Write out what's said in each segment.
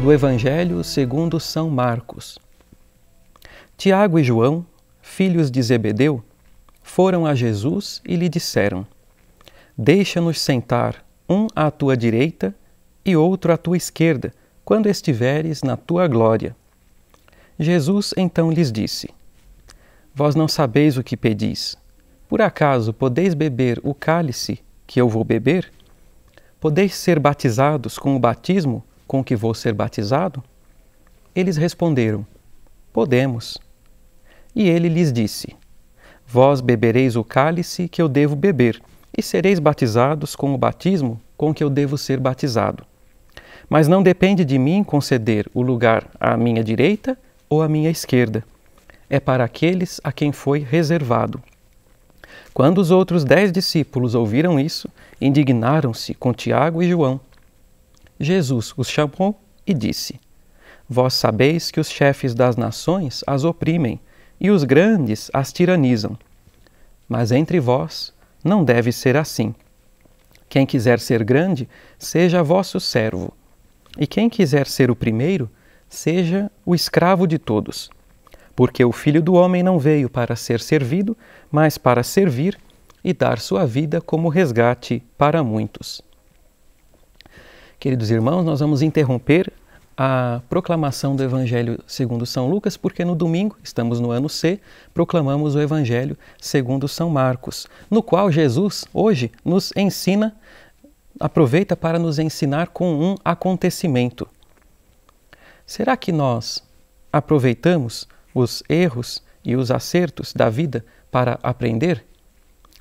do Evangelho segundo São Marcos. Tiago e João, filhos de Zebedeu, foram a Jesus e lhe disseram: Deixa-nos sentar, um à tua direita e outro à tua esquerda, quando estiveres na tua glória. Jesus então lhes disse: Vós não sabeis o que pedis. Por acaso podeis beber o cálice que eu vou beber? Podeis ser batizados com o batismo com que vou ser batizado? Eles responderam: Podemos. E ele lhes disse: Vós bebereis o cálice que eu devo beber, e sereis batizados com o batismo com que eu devo ser batizado. Mas não depende de mim conceder o lugar à minha direita ou à minha esquerda. É para aqueles a quem foi reservado. Quando os outros dez discípulos ouviram isso, indignaram-se com Tiago e João. Jesus os chamou e disse: Vós sabeis que os chefes das nações as oprimem e os grandes as tiranizam. Mas entre vós não deve ser assim. Quem quiser ser grande, seja vosso servo, e quem quiser ser o primeiro, seja o escravo de todos. Porque o filho do homem não veio para ser servido, mas para servir e dar sua vida como resgate para muitos. Queridos irmãos, nós vamos interromper a proclamação do Evangelho segundo São Lucas, porque no domingo, estamos no ano C, proclamamos o Evangelho segundo São Marcos, no qual Jesus hoje nos ensina aproveita para nos ensinar com um acontecimento. Será que nós aproveitamos os erros e os acertos da vida para aprender?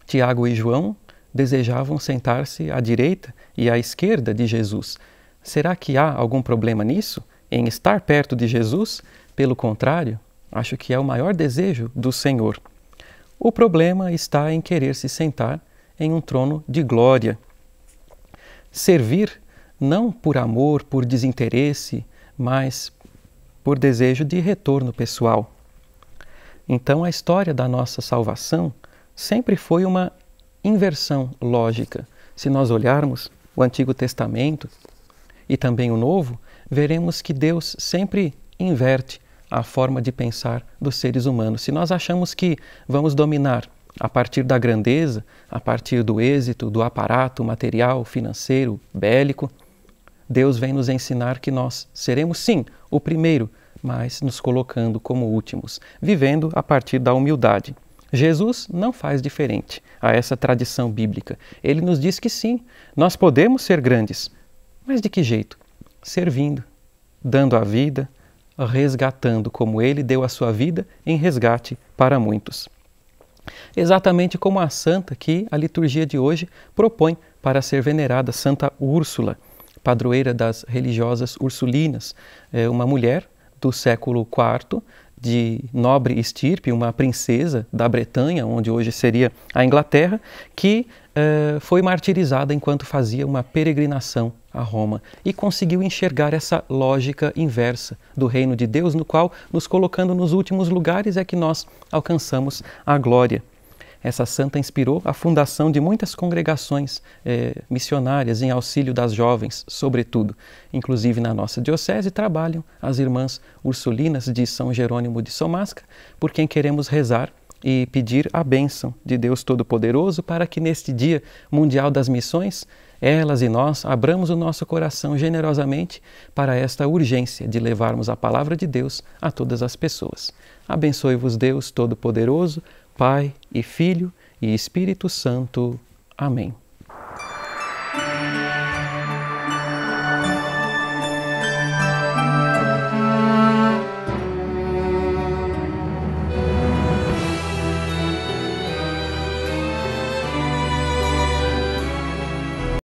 Tiago e João desejavam sentar-se à direita e à esquerda de Jesus. Será que há algum problema nisso, em estar perto de Jesus? Pelo contrário, acho que é o maior desejo do Senhor. O problema está em querer se sentar em um trono de glória servir não por amor, por desinteresse, mas por desejo de retorno pessoal. Então, a história da nossa salvação sempre foi uma inversão lógica. Se nós olharmos o Antigo Testamento e também o Novo, veremos que Deus sempre inverte a forma de pensar dos seres humanos. Se nós achamos que vamos dominar a partir da grandeza, a partir do êxito, do aparato material, financeiro, bélico, Deus vem nos ensinar que nós seremos sim o primeiro, mas nos colocando como últimos, vivendo a partir da humildade. Jesus não faz diferente a essa tradição bíblica. Ele nos diz que sim, nós podemos ser grandes, mas de que jeito? Servindo, dando a vida, resgatando como ele deu a sua vida em resgate para muitos. Exatamente como a santa que a liturgia de hoje propõe para ser venerada, Santa Úrsula, padroeira das religiosas ursulinas, é uma mulher do século IV, de nobre estirpe, uma princesa da Bretanha, onde hoje seria a Inglaterra, que eh, foi martirizada enquanto fazia uma peregrinação a Roma e conseguiu enxergar essa lógica inversa do reino de Deus, no qual, nos colocando nos últimos lugares, é que nós alcançamos a glória. Essa santa inspirou a fundação de muitas congregações eh, missionárias em auxílio das jovens, sobretudo. Inclusive na nossa diocese trabalham as irmãs ursulinas de São Jerônimo de Somasca, por quem queremos rezar e pedir a bênção de Deus Todo-Poderoso para que neste Dia Mundial das Missões, elas e nós abramos o nosso coração generosamente para esta urgência de levarmos a palavra de Deus a todas as pessoas. Abençoe-vos, Deus Todo-Poderoso, Pai e Filho e Espírito Santo. Amém.